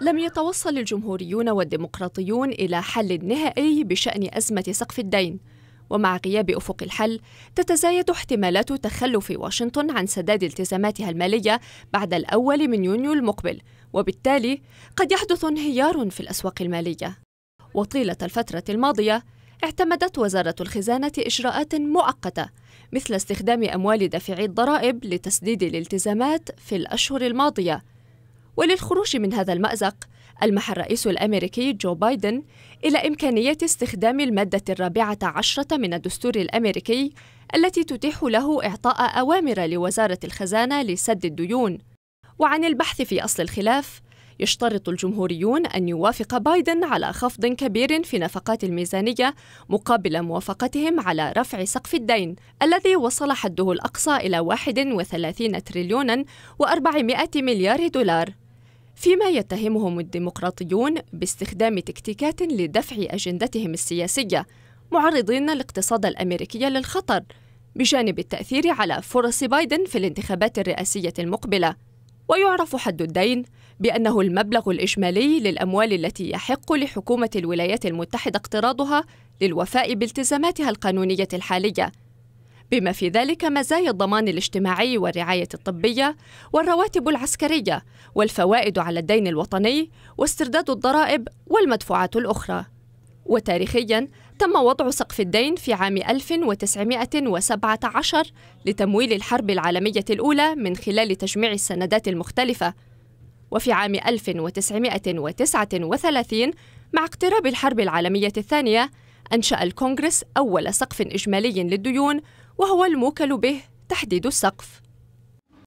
لم يتوصل الجمهوريون والديمقراطيون إلى حل نهائي بشأن أزمة سقف الدين ومع غياب أفق الحل تتزايد احتمالات تخلف واشنطن عن سداد التزاماتها المالية بعد الأول من يونيو المقبل وبالتالي قد يحدث انهيار في الأسواق المالية وطيلة الفترة الماضية اعتمدت وزارة الخزانة إجراءات مؤقتة مثل استخدام أموال دافعي الضرائب لتسديد الالتزامات في الأشهر الماضية وللخروج من هذا المأزق ألمح الرئيس الأمريكي جو بايدن إلى إمكانية استخدام المادة الرابعة عشرة من الدستور الأمريكي التي تتيح له إعطاء أوامر لوزارة الخزانة لسد الديون وعن البحث في أصل الخلاف يشترط الجمهوريون أن يوافق بايدن على خفض كبير في نفقات الميزانية مقابل موافقتهم على رفع سقف الدين الذي وصل حده الأقصى إلى 31 تريليونا و400 مليار دولار فيما يتهمهم الديمقراطيون باستخدام تكتيكات لدفع أجندتهم السياسية معرضين الاقتصاد الأمريكي للخطر بجانب التأثير على فرص بايدن في الانتخابات الرئاسية المقبلة ويعرف حد الدين بأنه المبلغ الإجمالي للأموال التي يحق لحكومة الولايات المتحدة اقتراضها للوفاء بالتزاماتها القانونية الحالية بما في ذلك مزايا الضمان الاجتماعي والرعاية الطبية والرواتب العسكرية والفوائد على الدين الوطني واسترداد الضرائب والمدفوعات الأخرى وتاريخياً تم وضع سقف الدين في عام 1917 لتمويل الحرب العالمية الأولى من خلال تجميع السندات المختلفة وفي عام 1939 مع اقتراب الحرب العالمية الثانية أنشأ الكونغرس أول سقف إجمالي للديون وهو الموكل به تحديد السقف